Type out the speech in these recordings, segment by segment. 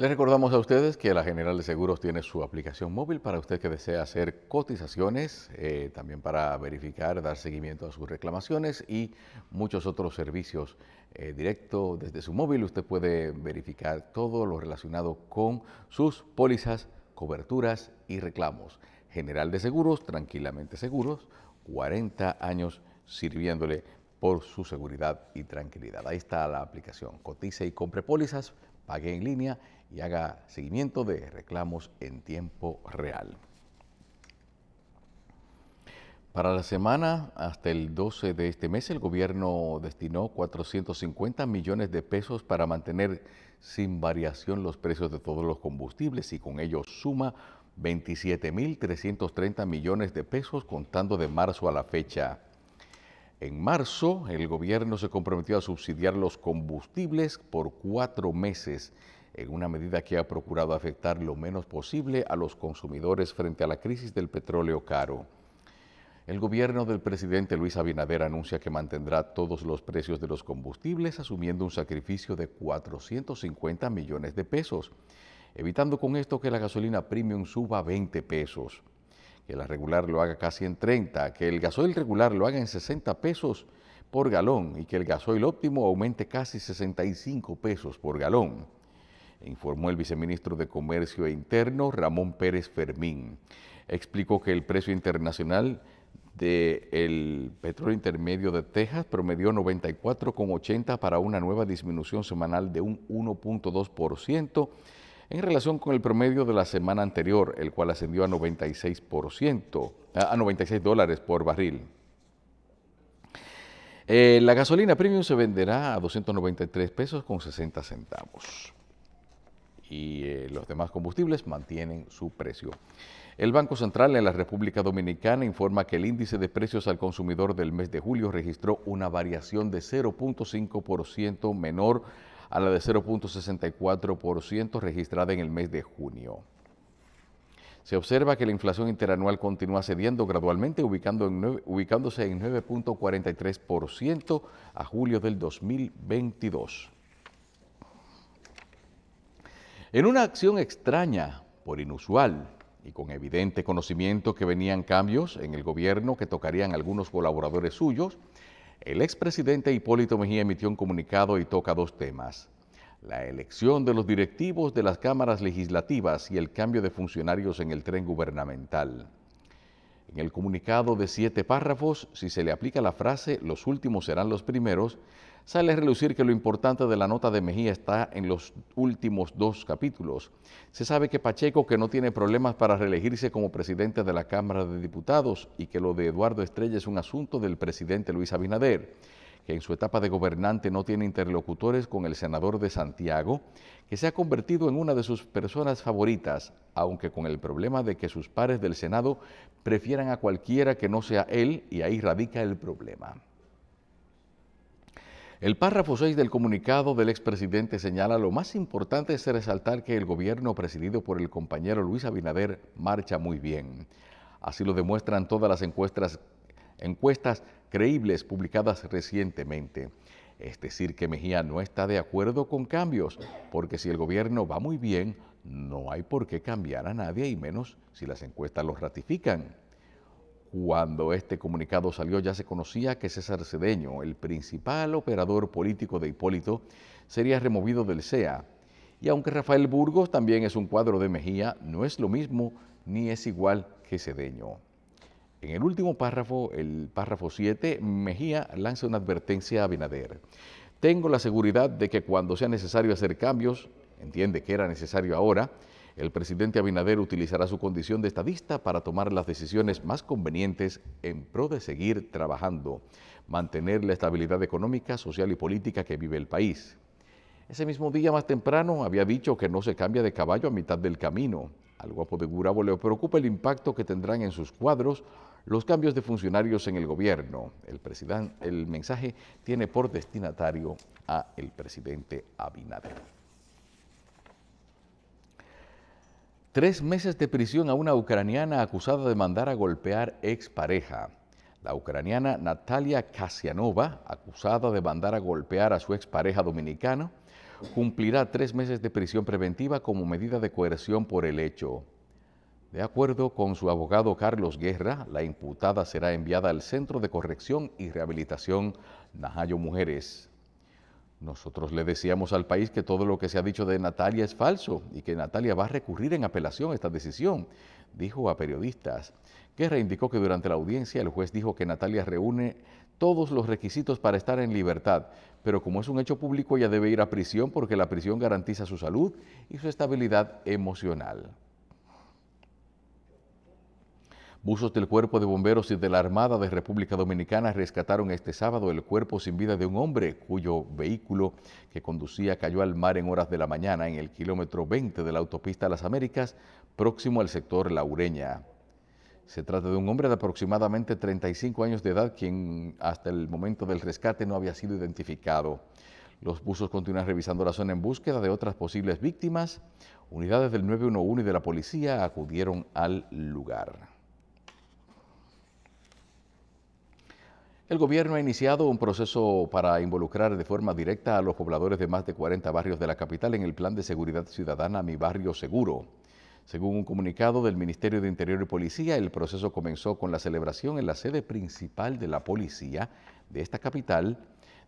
Les recordamos a ustedes que la General de Seguros tiene su aplicación móvil para usted que desea hacer cotizaciones, eh, también para verificar, dar seguimiento a sus reclamaciones y muchos otros servicios directos eh, directo desde su móvil. Usted puede verificar todo lo relacionado con sus pólizas, coberturas y reclamos. General de Seguros, tranquilamente seguros, 40 años sirviéndole por su seguridad y tranquilidad. Ahí está la aplicación. Cotice y compre pólizas, pague en línea y haga seguimiento de reclamos en tiempo real. Para la semana, hasta el 12 de este mes, el gobierno destinó 450 millones de pesos para mantener sin variación los precios de todos los combustibles y con ello suma 27.330 millones de pesos contando de marzo a la fecha. En marzo, el gobierno se comprometió a subsidiar los combustibles por cuatro meses, en una medida que ha procurado afectar lo menos posible a los consumidores frente a la crisis del petróleo caro. El gobierno del presidente Luis Abinader anuncia que mantendrá todos los precios de los combustibles, asumiendo un sacrificio de 450 millones de pesos, evitando con esto que la gasolina premium suba 20 pesos que la regular lo haga casi en 30, que el gasoil regular lo haga en 60 pesos por galón y que el gasoil óptimo aumente casi 65 pesos por galón, informó el viceministro de Comercio e Interno Ramón Pérez Fermín. Explicó que el precio internacional del petróleo intermedio de Texas promedió 94,80 para una nueva disminución semanal de un 1.2% en relación con el promedio de la semana anterior, el cual ascendió a 96%, a 96 dólares por barril. Eh, la gasolina premium se venderá a 293 pesos con 60 centavos. Y eh, los demás combustibles mantienen su precio. El Banco Central en la República Dominicana informa que el índice de precios al consumidor del mes de julio registró una variación de 0.5% menor a la de 0.64% registrada en el mes de junio. Se observa que la inflación interanual continúa cediendo gradualmente, ubicándose en 9.43% a julio del 2022. En una acción extraña, por inusual, y con evidente conocimiento que venían cambios en el gobierno que tocarían algunos colaboradores suyos, el expresidente Hipólito Mejía emitió un comunicado y toca dos temas. La elección de los directivos de las cámaras legislativas y el cambio de funcionarios en el tren gubernamental. En el comunicado de siete párrafos, si se le aplica la frase los últimos serán los primeros, sale a relucir que lo importante de la nota de Mejía está en los últimos dos capítulos. Se sabe que Pacheco, que no tiene problemas para reelegirse como presidente de la Cámara de Diputados y que lo de Eduardo Estrella es un asunto del presidente Luis Abinader que en su etapa de gobernante no tiene interlocutores con el senador de Santiago, que se ha convertido en una de sus personas favoritas, aunque con el problema de que sus pares del Senado prefieran a cualquiera que no sea él, y ahí radica el problema. El párrafo 6 del comunicado del expresidente señala lo más importante es resaltar que el gobierno presidido por el compañero Luis Abinader marcha muy bien. Así lo demuestran todas las encuestas, encuestas creíbles publicadas recientemente. Es decir, que Mejía no está de acuerdo con cambios, porque si el gobierno va muy bien, no hay por qué cambiar a nadie y menos si las encuestas los ratifican. Cuando este comunicado salió ya se conocía que César Cedeño, el principal operador político de Hipólito, sería removido del SEA. Y aunque Rafael Burgos también es un cuadro de Mejía, no es lo mismo ni es igual que Cedeño. En el último párrafo, el párrafo 7, Mejía lanza una advertencia a Benader. Tengo la seguridad de que cuando sea necesario hacer cambios, entiende que era necesario ahora, el presidente Abinader utilizará su condición de estadista para tomar las decisiones más convenientes en pro de seguir trabajando, mantener la estabilidad económica, social y política que vive el país. Ese mismo día más temprano había dicho que no se cambia de caballo a mitad del camino. Al guapo de Gurabo le preocupa el impacto que tendrán en sus cuadros los cambios de funcionarios en el gobierno. El, el mensaje tiene por destinatario a el presidente Abinader. Tres meses de prisión a una ucraniana acusada de mandar a golpear expareja. La ucraniana Natalia Kasianova, acusada de mandar a golpear a su expareja dominicana, cumplirá tres meses de prisión preventiva como medida de coerción por el hecho. De acuerdo con su abogado Carlos Guerra, la imputada será enviada al Centro de Corrección y Rehabilitación Najayo Mujeres. Nosotros le decíamos al país que todo lo que se ha dicho de Natalia es falso y que Natalia va a recurrir en apelación a esta decisión, dijo a periodistas. Guerra indicó que durante la audiencia el juez dijo que Natalia reúne todos los requisitos para estar en libertad, pero como es un hecho público ella debe ir a prisión porque la prisión garantiza su salud y su estabilidad emocional. Buzos del Cuerpo de Bomberos y de la Armada de República Dominicana rescataron este sábado el cuerpo sin vida de un hombre cuyo vehículo que conducía cayó al mar en horas de la mañana en el kilómetro 20 de la autopista Las Américas, próximo al sector Laureña. Se trata de un hombre de aproximadamente 35 años de edad quien hasta el momento del rescate no había sido identificado. Los buzos continúan revisando la zona en búsqueda de otras posibles víctimas. Unidades del 911 y de la policía acudieron al lugar. El gobierno ha iniciado un proceso para involucrar de forma directa a los pobladores de más de 40 barrios de la capital en el plan de seguridad ciudadana Mi Barrio Seguro. Según un comunicado del Ministerio de Interior y Policía, el proceso comenzó con la celebración en la sede principal de la policía de esta capital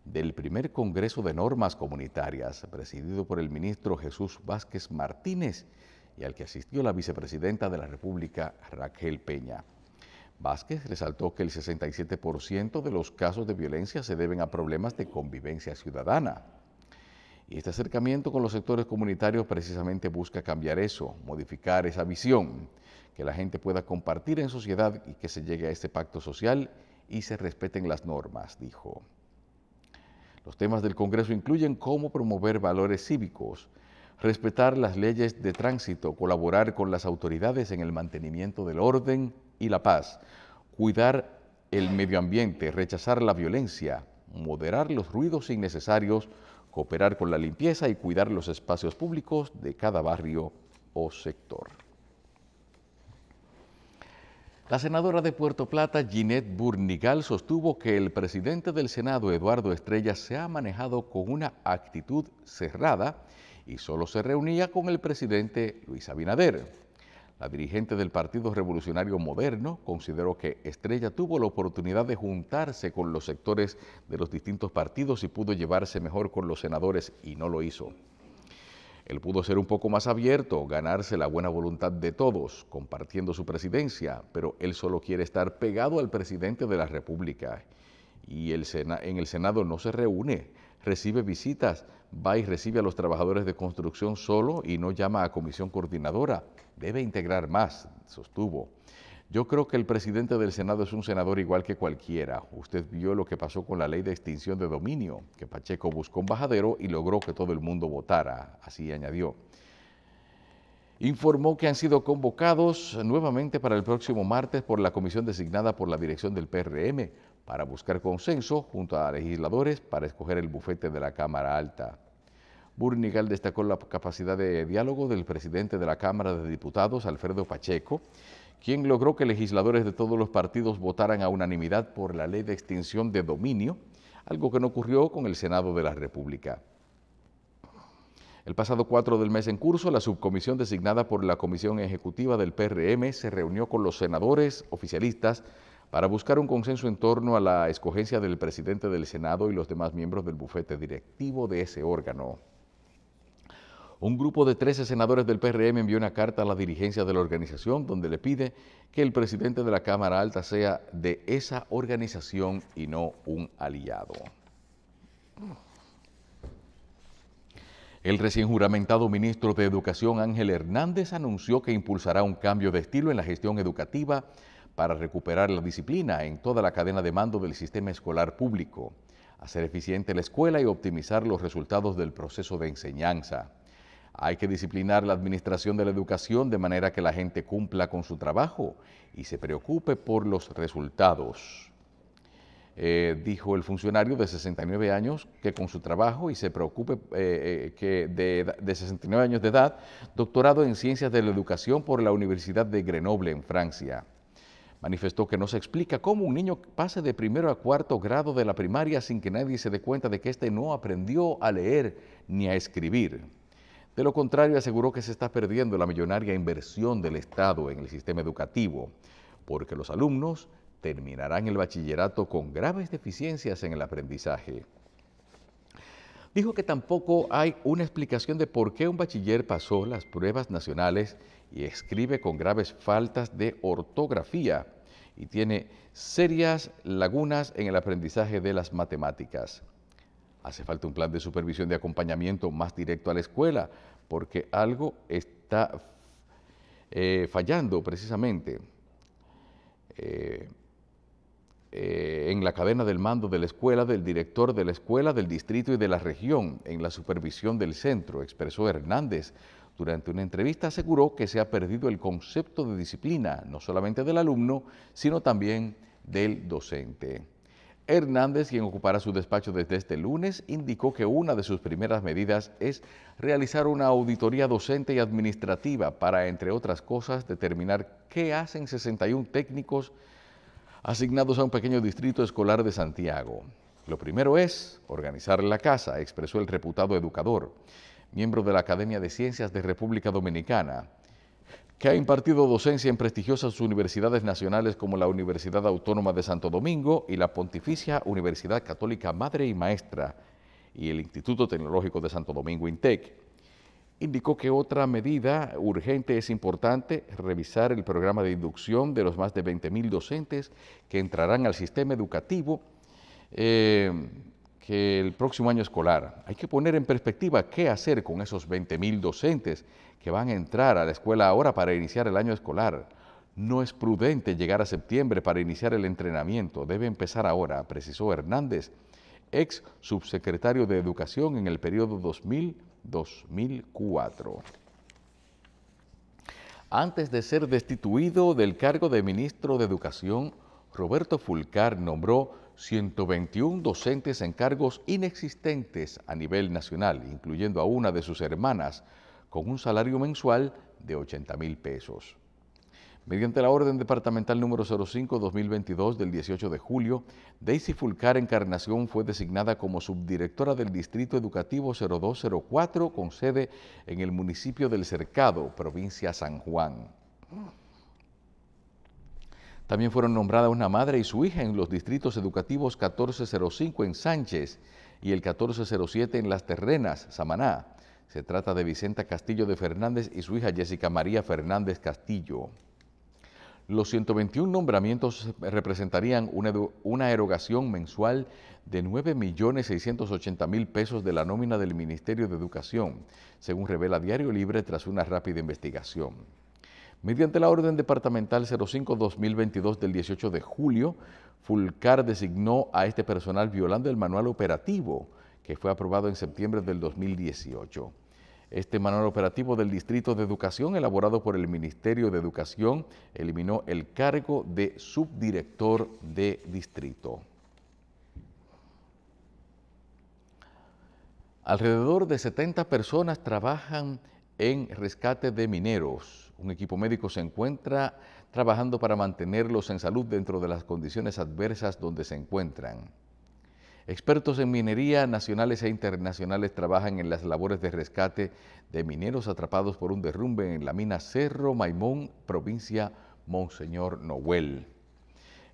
del primer Congreso de Normas Comunitarias, presidido por el ministro Jesús Vázquez Martínez y al que asistió la vicepresidenta de la República, Raquel Peña. Vázquez resaltó que el 67% de los casos de violencia se deben a problemas de convivencia ciudadana. Y este acercamiento con los sectores comunitarios precisamente busca cambiar eso, modificar esa visión, que la gente pueda compartir en sociedad y que se llegue a este pacto social y se respeten las normas, dijo. Los temas del Congreso incluyen cómo promover valores cívicos, respetar las leyes de tránsito, colaborar con las autoridades en el mantenimiento del orden y la paz, cuidar el medio ambiente, rechazar la violencia, moderar los ruidos innecesarios, cooperar con la limpieza y cuidar los espacios públicos de cada barrio o sector. La senadora de Puerto Plata, Ginette Burnigal, sostuvo que el presidente del Senado, Eduardo Estrella, se ha manejado con una actitud cerrada y solo se reunía con el presidente Luis Abinader. La dirigente del Partido Revolucionario Moderno consideró que Estrella tuvo la oportunidad de juntarse con los sectores de los distintos partidos y pudo llevarse mejor con los senadores y no lo hizo. Él pudo ser un poco más abierto, ganarse la buena voluntad de todos, compartiendo su presidencia, pero él solo quiere estar pegado al presidente de la República. Y el en el Senado no se reúne recibe visitas, va y recibe a los trabajadores de construcción solo y no llama a comisión coordinadora. Debe integrar más, sostuvo. Yo creo que el presidente del Senado es un senador igual que cualquiera. Usted vio lo que pasó con la ley de extinción de dominio, que Pacheco buscó un bajadero y logró que todo el mundo votara, así añadió. Informó que han sido convocados nuevamente para el próximo martes por la comisión designada por la dirección del PRM para buscar consenso junto a legisladores para escoger el bufete de la Cámara Alta. Burnigal destacó la capacidad de diálogo del presidente de la Cámara de Diputados, Alfredo Pacheco, quien logró que legisladores de todos los partidos votaran a unanimidad por la ley de extinción de dominio, algo que no ocurrió con el Senado de la República. El pasado 4 del mes en curso, la subcomisión designada por la Comisión Ejecutiva del PRM se reunió con los senadores oficialistas para buscar un consenso en torno a la escogencia del presidente del Senado y los demás miembros del bufete directivo de ese órgano. Un grupo de 13 senadores del PRM envió una carta a la dirigencia de la organización donde le pide que el presidente de la Cámara Alta sea de esa organización y no un aliado. El recién juramentado ministro de Educación Ángel Hernández anunció que impulsará un cambio de estilo en la gestión educativa para recuperar la disciplina en toda la cadena de mando del sistema escolar público, hacer eficiente la escuela y optimizar los resultados del proceso de enseñanza. Hay que disciplinar la administración de la educación de manera que la gente cumpla con su trabajo y se preocupe por los resultados. Eh, dijo el funcionario de 69 años que con su trabajo y se preocupe eh, eh, que de 69 años de edad, doctorado en ciencias de la educación por la Universidad de Grenoble en Francia. Manifestó que no se explica cómo un niño pase de primero a cuarto grado de la primaria sin que nadie se dé cuenta de que éste no aprendió a leer ni a escribir. De lo contrario, aseguró que se está perdiendo la millonaria inversión del Estado en el sistema educativo, porque los alumnos terminarán el bachillerato con graves deficiencias en el aprendizaje. Dijo que tampoco hay una explicación de por qué un bachiller pasó las pruebas nacionales y escribe con graves faltas de ortografía y tiene serias lagunas en el aprendizaje de las matemáticas. Hace falta un plan de supervisión de acompañamiento más directo a la escuela porque algo está eh, fallando precisamente. Eh, eh, en la cadena del mando de la escuela, del director de la escuela, del distrito y de la región, en la supervisión del centro, expresó Hernández. Durante una entrevista aseguró que se ha perdido el concepto de disciplina, no solamente del alumno, sino también del docente. Hernández, quien ocupará su despacho desde este lunes, indicó que una de sus primeras medidas es realizar una auditoría docente y administrativa para, entre otras cosas, determinar qué hacen 61 técnicos asignados a un pequeño distrito escolar de Santiago. Lo primero es organizar la casa, expresó el reputado educador, miembro de la Academia de Ciencias de República Dominicana, que ha impartido docencia en prestigiosas universidades nacionales como la Universidad Autónoma de Santo Domingo y la Pontificia Universidad Católica Madre y Maestra y el Instituto Tecnológico de Santo Domingo INTEC. Indicó que otra medida urgente es importante, revisar el programa de inducción de los más de 20.000 docentes que entrarán al sistema educativo eh, que el próximo año escolar. Hay que poner en perspectiva qué hacer con esos 20.000 docentes que van a entrar a la escuela ahora para iniciar el año escolar. No es prudente llegar a septiembre para iniciar el entrenamiento, debe empezar ahora, precisó Hernández, ex subsecretario de Educación en el periodo 2000 2004. Antes de ser destituido del cargo de ministro de Educación, Roberto Fulcar nombró 121 docentes en cargos inexistentes a nivel nacional, incluyendo a una de sus hermanas, con un salario mensual de 80 mil pesos. Mediante la orden departamental número 05-2022 del 18 de julio, Daisy Fulcar Encarnación fue designada como subdirectora del Distrito Educativo 0204 con sede en el municipio del Cercado, provincia San Juan. También fueron nombradas una madre y su hija en los distritos educativos 1405 en Sánchez y el 1407 en Las Terrenas, Samaná. Se trata de Vicenta Castillo de Fernández y su hija Jessica María Fernández Castillo. Los 121 nombramientos representarían una, erogación mensual de 9.680.000 pesos de la nómina del Ministerio de Educación, según revela Diario Libre tras una rápida investigación. Mediante la orden departamental 05-2022 del 18 de julio, Fulcar designó a este personal violando el manual operativo que fue aprobado en septiembre del 2018. Este manual operativo del Distrito de Educación, elaborado por el Ministerio de Educación, eliminó el cargo de subdirector de distrito. Alrededor de 70 personas trabajan en rescate de mineros. Un equipo médico se encuentra trabajando para mantenerlos en salud dentro de las condiciones adversas donde se encuentran. Expertos en minería nacionales e internacionales trabajan en las labores de rescate de mineros atrapados por un derrumbe en la mina Cerro Maimón, provincia Monseñor Noel.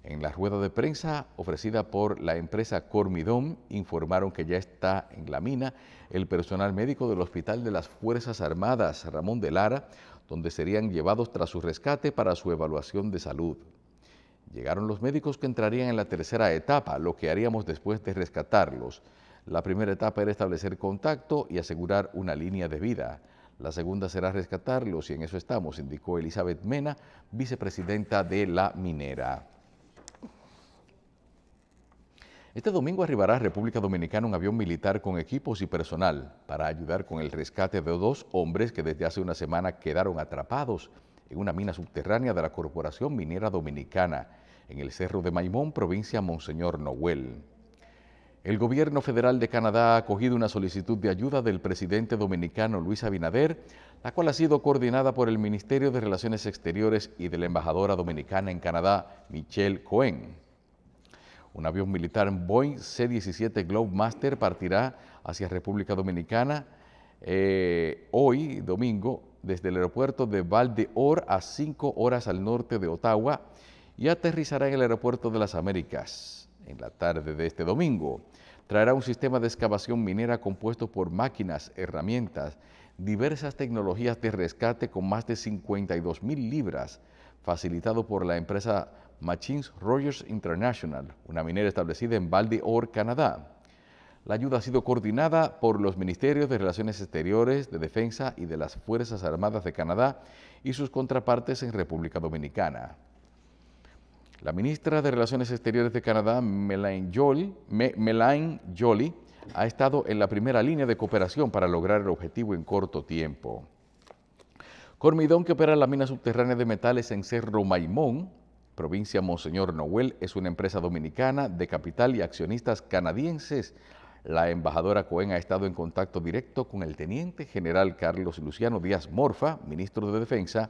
En la rueda de prensa ofrecida por la empresa Cormidón, informaron que ya está en la mina el personal médico del Hospital de las Fuerzas Armadas Ramón de Lara, donde serían llevados tras su rescate para su evaluación de salud. Llegaron los médicos que entrarían en la tercera etapa, lo que haríamos después de rescatarlos. La primera etapa era establecer contacto y asegurar una línea de vida. La segunda será rescatarlos y en eso estamos, indicó Elizabeth Mena, vicepresidenta de la minera. Este domingo arribará a República Dominicana un avión militar con equipos y personal para ayudar con el rescate de dos hombres que desde hace una semana quedaron atrapados en una mina subterránea de la Corporación Minera Dominicana, en el Cerro de Maimón, provincia Monseñor Noel. El gobierno federal de Canadá ha acogido una solicitud de ayuda del presidente dominicano Luis Abinader, la cual ha sido coordinada por el Ministerio de Relaciones Exteriores y de la embajadora dominicana en Canadá, Michelle Cohen. Un avión militar Boeing C-17 Globemaster partirá hacia República Dominicana eh, hoy, domingo, desde el aeropuerto de Val de Or a 5 horas al norte de Ottawa y aterrizará en el aeropuerto de las Américas en la tarde de este domingo. Traerá un sistema de excavación minera compuesto por máquinas, herramientas, diversas tecnologías de rescate con más de 52 mil libras, facilitado por la empresa Machines Rogers International, una minera establecida en Val de Or, Canadá. La ayuda ha sido coordinada por los Ministerios de Relaciones Exteriores, de Defensa y de las Fuerzas Armadas de Canadá y sus contrapartes en República Dominicana. La ministra de Relaciones Exteriores de Canadá, Melaine Jolie, ha estado en la primera línea de cooperación para lograr el objetivo en corto tiempo. Cormidón, que opera la mina subterránea de metales en Cerro Maimón, provincia Monseñor Noel, es una empresa dominicana de capital y accionistas canadienses la embajadora Cohen ha estado en contacto directo con el teniente general Carlos Luciano Díaz Morfa, ministro de Defensa,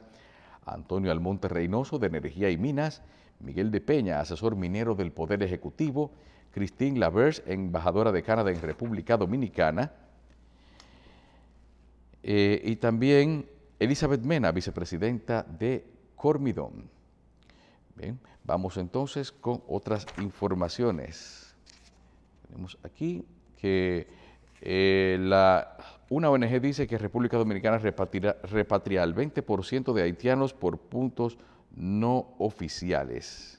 Antonio Almonte Reynoso de Energía y Minas, Miguel de Peña, asesor minero del Poder Ejecutivo, Christine Lavers, embajadora de Canadá en República Dominicana, eh, y también Elizabeth Mena, vicepresidenta de Cormidón. Bien, vamos entonces con otras informaciones. Tenemos aquí que eh, la, una ONG dice que República Dominicana repatria al 20% de haitianos por puntos no oficiales.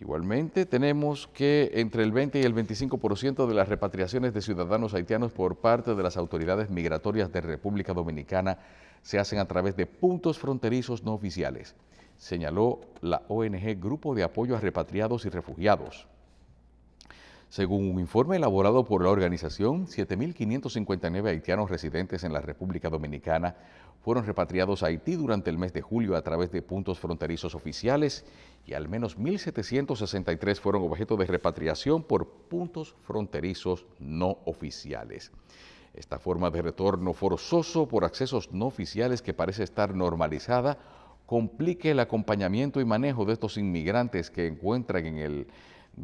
Igualmente, tenemos que entre el 20 y el 25% de las repatriaciones de ciudadanos haitianos por parte de las autoridades migratorias de República Dominicana se hacen a través de puntos fronterizos no oficiales, señaló la ONG Grupo de Apoyo a Repatriados y Refugiados. Según un informe elaborado por la organización, 7.559 haitianos residentes en la República Dominicana fueron repatriados a Haití durante el mes de julio a través de puntos fronterizos oficiales y al menos 1.763 fueron objeto de repatriación por puntos fronterizos no oficiales. Esta forma de retorno forzoso por accesos no oficiales que parece estar normalizada complica el acompañamiento y manejo de estos inmigrantes que encuentran en el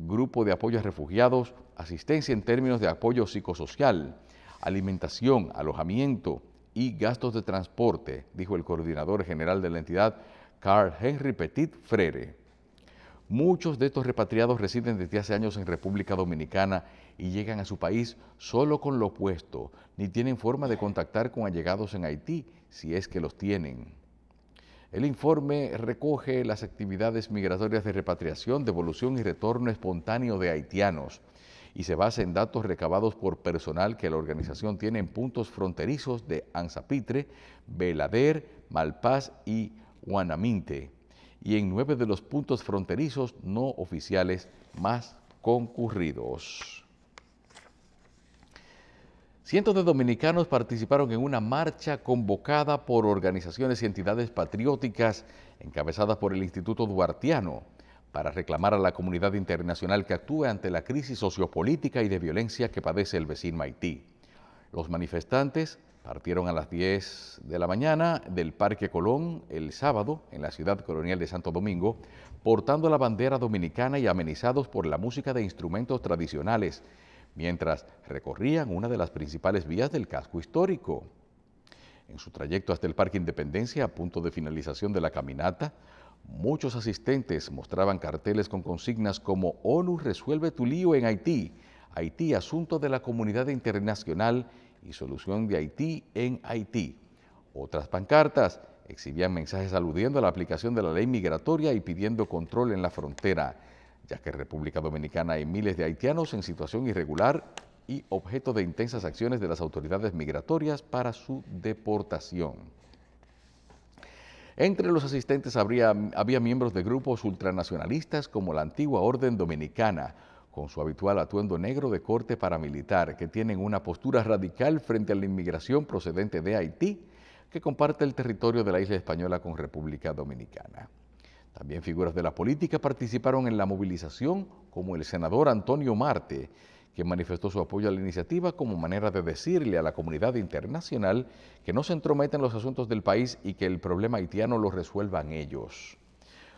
grupo de apoyo a refugiados, asistencia en términos de apoyo psicosocial, alimentación, alojamiento y gastos de transporte, dijo el coordinador general de la entidad, Carl Henry Petit Frere. Muchos de estos repatriados residen desde hace años en República Dominicana y llegan a su país solo con lo opuesto, ni tienen forma de contactar con allegados en Haití, si es que los tienen. El informe recoge las actividades migratorias de repatriación, devolución y retorno espontáneo de haitianos y se basa en datos recabados por personal que la organización tiene en puntos fronterizos de Anzapitre, Belader, Malpaz y Guanaminte y en nueve de los puntos fronterizos no oficiales más concurridos. Cientos de dominicanos participaron en una marcha convocada por organizaciones y entidades patrióticas encabezadas por el Instituto Duartiano para reclamar a la comunidad internacional que actúe ante la crisis sociopolítica y de violencia que padece el vecino Haití. Los manifestantes partieron a las 10 de la mañana del Parque Colón el sábado en la ciudad colonial de Santo Domingo, portando la bandera dominicana y amenizados por la música de instrumentos tradicionales mientras recorrían una de las principales vías del casco histórico. En su trayecto hasta el Parque Independencia, a punto de finalización de la caminata, muchos asistentes mostraban carteles con consignas como ONU resuelve tu lío en Haití, Haití asunto de la comunidad internacional y solución de Haití en Haití. Otras pancartas exhibían mensajes aludiendo a la aplicación de la ley migratoria y pidiendo control en la frontera ya que en República Dominicana hay miles de haitianos en situación irregular y objeto de intensas acciones de las autoridades migratorias para su deportación. Entre los asistentes habría, había miembros de grupos ultranacionalistas como la antigua Orden Dominicana, con su habitual atuendo negro de corte paramilitar, que tienen una postura radical frente a la inmigración procedente de Haití, que comparte el territorio de la isla española con República Dominicana. También figuras de la política participaron en la movilización, como el senador Antonio Marte, que manifestó su apoyo a la iniciativa como manera de decirle a la comunidad internacional que no se entrometa en los asuntos del país y que el problema haitiano lo resuelvan ellos.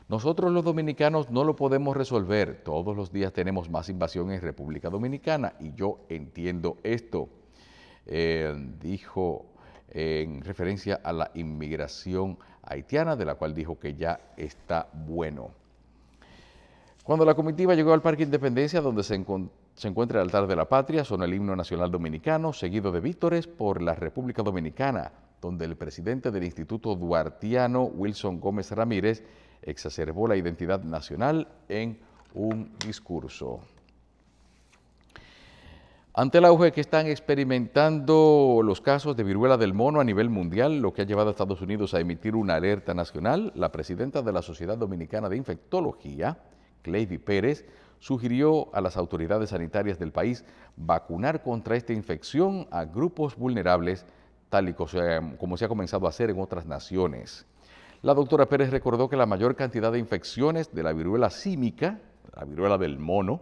Nosotros los dominicanos no lo podemos resolver, todos los días tenemos más invasión en República Dominicana y yo entiendo esto, eh, dijo en referencia a la inmigración haitiana, de la cual dijo que ya está bueno. Cuando la comitiva llegó al Parque Independencia, donde se, encuentra el altar de la patria, sonó el himno nacional dominicano, seguido de vítores por la República Dominicana, donde el presidente del Instituto Duartiano, Wilson Gómez Ramírez, exacerbó la identidad nacional en un discurso. Ante el auge que están experimentando los casos de viruela del mono a nivel mundial, lo que ha llevado a Estados Unidos a emitir una alerta nacional, la presidenta de la Sociedad Dominicana de Infectología, Cleidy Pérez, sugirió a las autoridades sanitarias del país vacunar contra esta infección a grupos vulnerables, tal y eh, como se ha comenzado a hacer en otras naciones. La doctora Pérez recordó que la mayor cantidad de infecciones de la viruela símica la viruela del mono,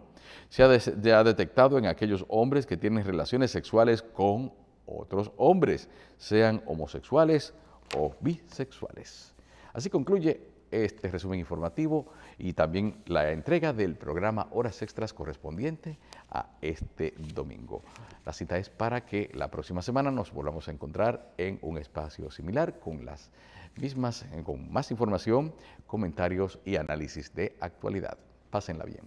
se ha, detectado en aquellos hombres que tienen relaciones sexuales con otros hombres, sean homosexuales o bisexuales. Así concluye este resumen informativo y también la entrega del programa Horas Extras correspondiente a este domingo. La cita es para que la próxima semana nos volvamos a encontrar en un espacio similar con las mismas, con más información, comentarios y análisis de actualidad. Pásenla bien.